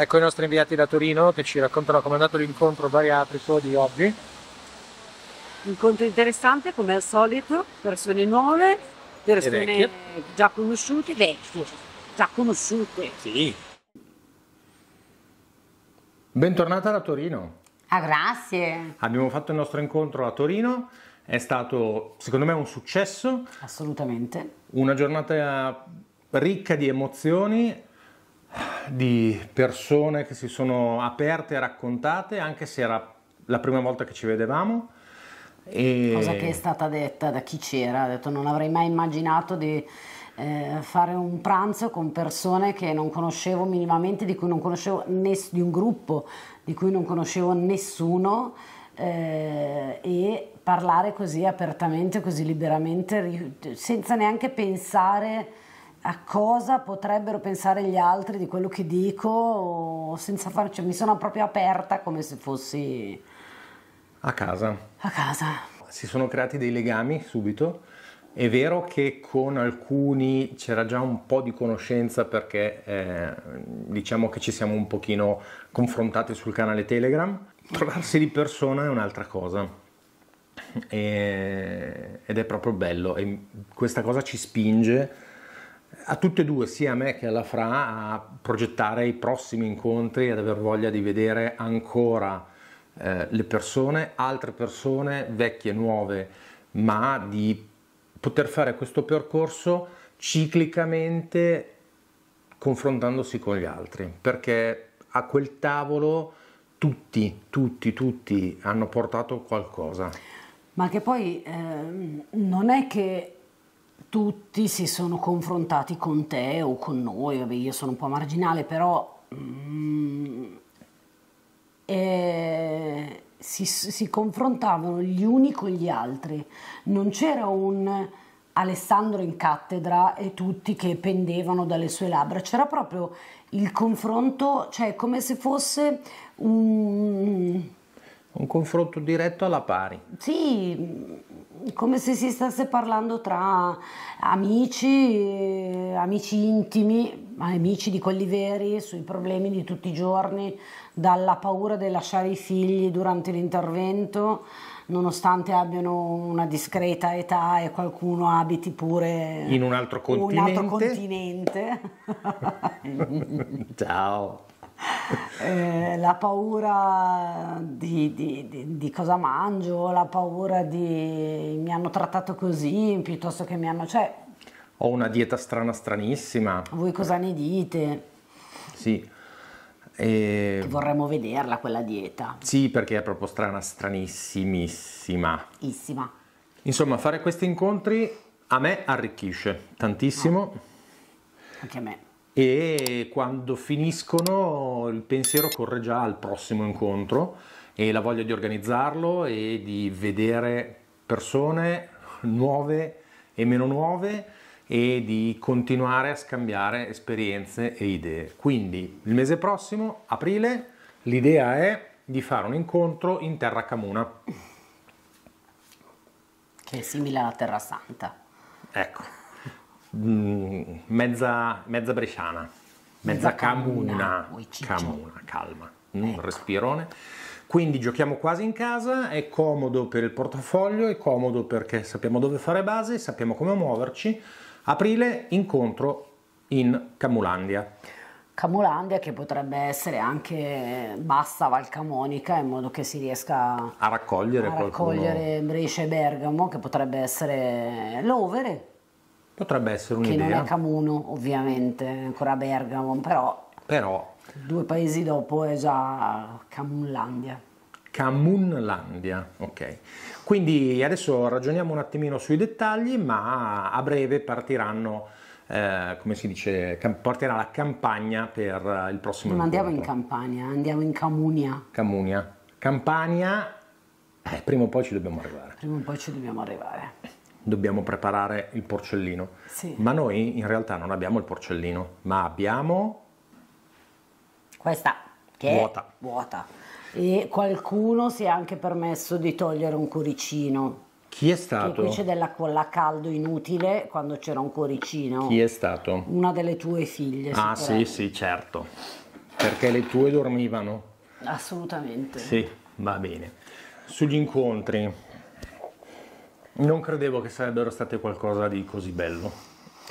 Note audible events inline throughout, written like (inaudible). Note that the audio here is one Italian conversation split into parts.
Ecco i nostri inviati da Torino che ci raccontano come è andato l'incontro bariatrico di oggi. Incontro interessante come al solito, persone nuove, persone già conosciute, vecchie, già conosciute. Sì. Bentornata da Torino. Ah, grazie. Abbiamo fatto il nostro incontro a Torino, è stato secondo me un successo. Assolutamente. Una giornata ricca di emozioni, di persone che si sono aperte e raccontate, anche se era la prima volta che ci vedevamo. E... Cosa che è stata detta da chi c'era, ha detto non avrei mai immaginato di eh, fare un pranzo con persone che non conoscevo minimamente, di cui non conoscevo ness- di un gruppo di cui non conoscevo nessuno eh, e parlare così apertamente, così liberamente, senza neanche pensare a cosa potrebbero pensare gli altri di quello che dico senza farci, cioè, mi sono proprio aperta come se fossi a casa. A casa. Si sono creati dei legami subito. È vero che con alcuni c'era già un po' di conoscenza perché eh, diciamo che ci siamo un pochino confrontati sul canale Telegram. Trovarsi di persona è un'altra cosa e, ed è proprio bello e questa cosa ci spinge a tutte e due, sia a me che alla Fra, a progettare i prossimi incontri, ad aver voglia di vedere ancora eh, le persone, altre persone, vecchie e nuove, ma di poter fare questo percorso ciclicamente confrontandosi con gli altri, perché a quel tavolo tutti, tutti, tutti hanno portato qualcosa. Ma che poi eh, non è che tutti si sono confrontati con te o con noi, vabbè io sono un po' marginale, però mm, eh, si, si, confrontavano gli uni con gli altri, non c'era un Alessandro in cattedra e tutti che pendevano dalle sue labbra, c'era proprio il confronto, cioè come se fosse un... Un confronto diretto alla pari. Sì, come se si stesse parlando tra amici, amici intimi, amici di quelli veri, sui problemi di tutti i giorni, dalla paura di lasciare i figli durante l'intervento, nonostante abbiano una discreta età e qualcuno abiti pure in un altro continente. Un altro continente. (laughs) Ciao. (laughs) eh, la paura di, di, di, di, cosa mangio, la paura di mi hanno trattato così piuttosto che mi hanno... Cioè, Ho una dieta strana, stranissima. Voi cosa ne dite? Sì. E... vorremmo vederla quella dieta. Sì, perché è proprio strana, stranissimissima. Issima. Insomma, fare questi incontri a me arricchisce tantissimo. No. Ah, anche a me e quando finiscono il pensiero corre già al prossimo incontro e la voglia di organizzarlo e di vedere persone nuove e meno nuove e di continuare a scambiare esperienze e idee. Quindi il mese prossimo, aprile, l'idea è di fare un incontro in Terra Camuna. Che è simile alla Terra Santa. Ecco. Mm, mezza, mezza bresciana, mezza camuna, camuna, calma, un mm, ecco. respirone. Quindi giochiamo quasi in casa, è comodo per il portafoglio, è comodo perché sappiamo dove fare base, sappiamo come muoverci. Aprile incontro in Camulandia. Camulandia che potrebbe essere anche bassa Valcamonica in modo che si riesca a raccogliere, a raccogliere Brescia e Bergamo che potrebbe essere l'overe Potrebbe essere un'idea. Che non è Camuno, ovviamente, ancora Bergamo, però... Però... Due paesi dopo è già Camunlandia. Camunlandia, ok. Quindi adesso ragioniamo un attimino sui dettagli, ma a breve partiranno... Eh, come si dice, porterà la campagna per il prossimo Non andiamo in campagna, andiamo in Camunia. Camunia. Campania, eh, prima o poi ci dobbiamo arrivare. Prima o poi ci dobbiamo arrivare dobbiamo preparare il porcellino. Sì. Ma noi in realtà non abbiamo il porcellino, ma abbiamo... Questa che vuota. è vuota. E qualcuno si è anche permesso di togliere un cuoricino. Chi è stato? Che invece dell'acqua a caldo inutile quando c'era un cuoricino. Chi è stato? Una delle tue figlie. Ah sì, sì, certo. Perché le tue dormivano. Assolutamente. Sì, va bene. Sugli incontri, non credevo che sarebbero state qualcosa di così bello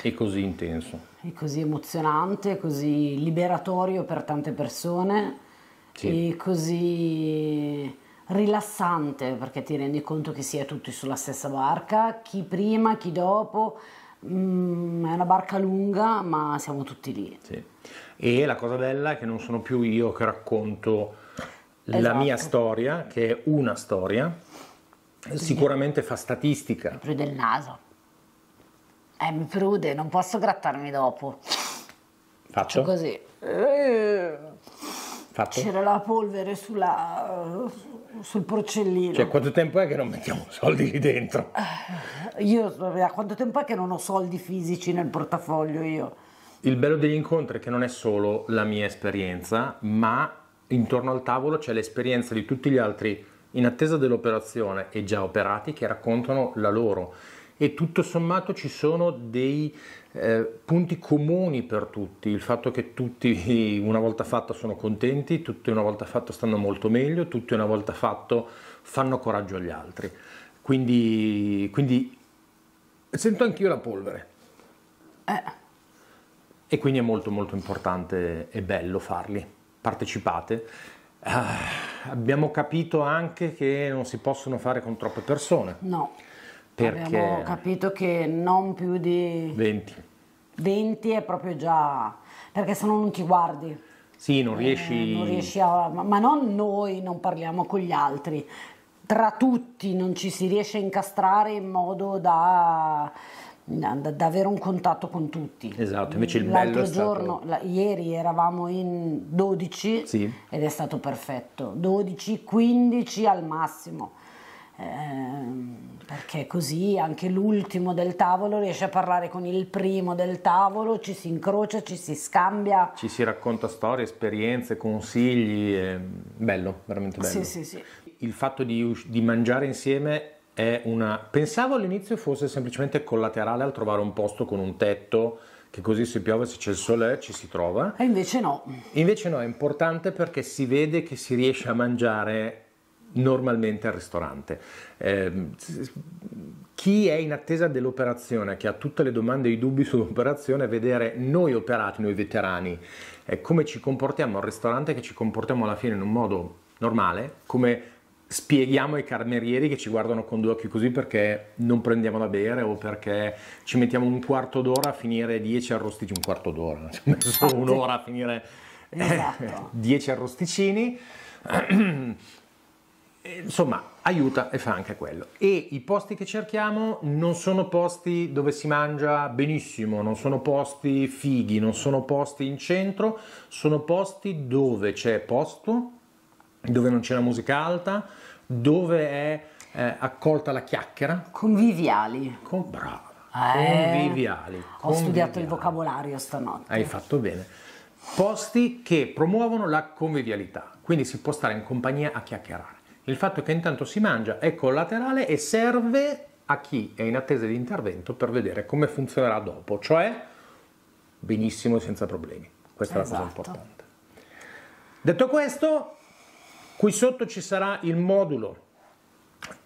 e così intenso. E così emozionante, così liberatorio per tante persone sì. e così rilassante perché ti rendi conto che si è tutti sulla stessa barca, chi prima, chi dopo. Mm, è una barca lunga, ma siamo tutti lì. Sì. E la cosa bella è che non sono più io che racconto esatto. la mia esatto. storia, che è una storia, Sicuramente fa statistica. Mi prude il naso. Eh, mi prude, non posso grattarmi dopo. Fatto? Faccio così. Fatto? C'era la polvere sulla, sul porcellino. Cioè, quanto tempo è che non mettiamo soldi lì dentro? Eh, io, quanto tempo è che non ho soldi fisici nel portafoglio io? Il bello degli incontri è che non è solo la mia esperienza, ma intorno al tavolo c'è l'esperienza di tutti gli altri in attesa dell'operazione e già operati che raccontano la loro e tutto sommato ci sono dei eh, punti comuni per tutti, il fatto che tutti (laughs) una volta fatto sono contenti, tutti una volta fatto stanno molto meglio, tutti una volta fatto fanno coraggio agli altri. Quindi, quindi sento anch'io la polvere. Eh. E quindi è molto molto importante e bello farli. Partecipate Ah, abbiamo capito anche che non si possono fare con troppe persone. No. Perché abbiamo capito che non più di 20. 20 è proprio già perché se no non ti guardi. Sì, non eh, riesci... Eh, non riesci a... Ma non noi, non parliamo con gli altri. Tra tutti non ci si riesce a incastrare in modo da da avere un contatto con tutti. Esatto, invece il L'altro bello giorno, stato... la, ieri eravamo in 12 sì. ed è stato perfetto, 12, 15 al massimo. Eh, perché così anche l'ultimo del tavolo riesce a parlare con il primo del tavolo, ci si incrocia, ci si scambia. Ci si racconta storie, esperienze, consigli, è ehm, bello, veramente bello. Sì, sì, sì. Il fatto di, di mangiare insieme è una... Pensavo all'inizio fosse semplicemente collaterale al trovare un posto con un tetto, che così se piove, se c'è il sole, ci si trova. E invece no. Invece no, è importante perché si vede che si riesce a mangiare normalmente al ristorante. Eh, chi è in attesa dell'operazione, che ha tutte le domande e i dubbi (laughs) sull'operazione, vedere noi operati, noi veterani, eh, come ci comportiamo al ristorante, che ci comportiamo alla fine in un modo normale, come spieghiamo ai carmerieri che ci guardano con due occhi così perché non prendiamo da bere o perché ci mettiamo un quarto d'ora a finire 10 arrosticini, un quarto d'ora, ci ho messo ah, un'ora a finire 10 eh, esatto. arrosticini. Insomma, aiuta e fa anche quello. E i posti che cerchiamo non sono posti dove si mangia benissimo, non sono posti fighi, non sono posti in centro, sono posti dove c'è posto, dove non c'è la musica alta, dove è eh, accolta la chiacchiera. Conviviali. Con, brava. Eh, conviviali. Ho conviviali. studiato il vocabolario stanotte. Hai fatto bene. Posti che promuovono la convivialità, quindi si può stare in compagnia a chiacchierare. Il fatto che intanto si mangia è collaterale e serve a chi è in attesa di intervento per vedere come funzionerà dopo, cioè benissimo e senza problemi. Questa esatto. è la cosa esatto. importante. Detto questo, Qui sotto ci sarà il modulo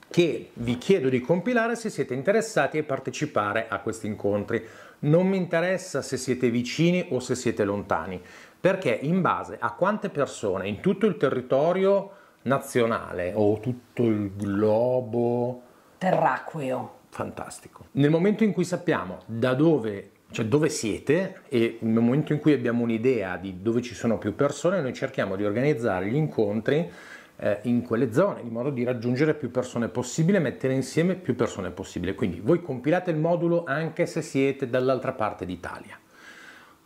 che vi chiedo di compilare se siete interessati a partecipare a questi incontri. Non mi interessa se siete vicini o se siete lontani, perché in base a quante persone in tutto il territorio nazionale o tutto il globo terracqueo. Fantastico. Nel momento in cui sappiamo da dove cioè dove siete e nel momento in cui abbiamo un'idea di dove ci sono più persone, noi cerchiamo di organizzare gli incontri eh, in quelle zone, in modo di raggiungere più persone possibile, mettere insieme più persone possibile. Quindi voi compilate il modulo anche se siete dall'altra parte d'Italia.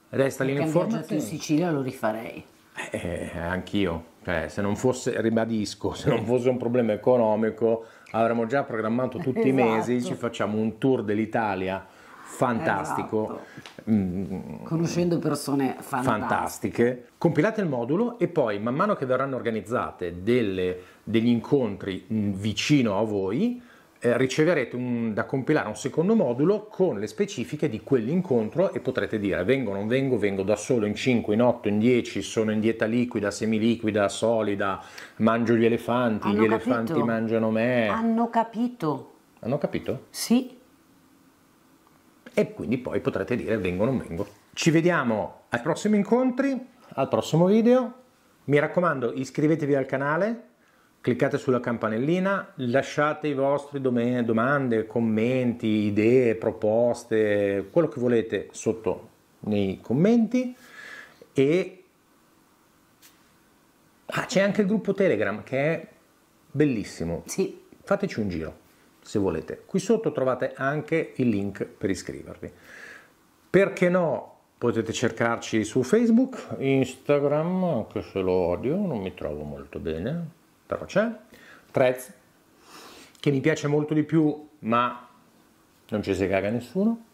Resta l'informazione. in Sicilia lo rifarei. Eh, eh anch'io, eh, se non fosse, ribadisco, se non fosse un problema economico, avremmo già programmato tutti esatto. i (laughs) mesi, ci esatto. facciamo un tour dell'Italia fantastico. Esatto. Mm, Conoscendo persone fantastiche. fantastiche. Compilate il modulo e poi man mano che verranno organizzate delle, degli incontri mm, vicino a voi, eh, riceverete un, da compilare un secondo modulo con le specifiche di quell'incontro e potrete dire vengo, non vengo, vengo da solo in 5, in 8, in 10, sono in dieta liquida, semiliquida, solida, mangio gli elefanti, Hanno gli capito. elefanti mangiano me. Hanno capito. Hanno capito? Sì e quindi poi potrete dire vengo o non vengo. Ci vediamo ai prossimi incontri, al prossimo video. Mi raccomando, iscrivetevi al canale, cliccate sulla campanellina, lasciate i vostri domande, commenti, idee, proposte, quello che volete sotto nei commenti e ah, c'è anche il gruppo Telegram che è bellissimo. Sì. Fateci un giro se volete. Qui sotto trovate anche il link per iscrivervi. Perché no? Potete cercarci su Facebook, Instagram, anche se lo odio, non mi trovo molto bene, però c'è. Trez, che mi piace molto di più, ma non ci si caga nessuno.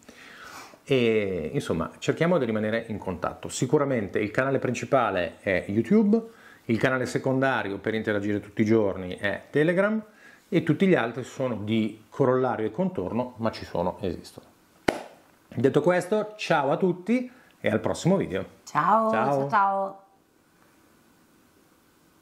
E insomma, cerchiamo di rimanere in contatto. Sicuramente il canale principale è YouTube, il canale secondario per interagire tutti i giorni è Telegram e tutti gli altri sono di corollario e contorno, ma ci sono, esistono. Detto questo, ciao a tutti e al prossimo video. ciao. ciao. ciao, ciao.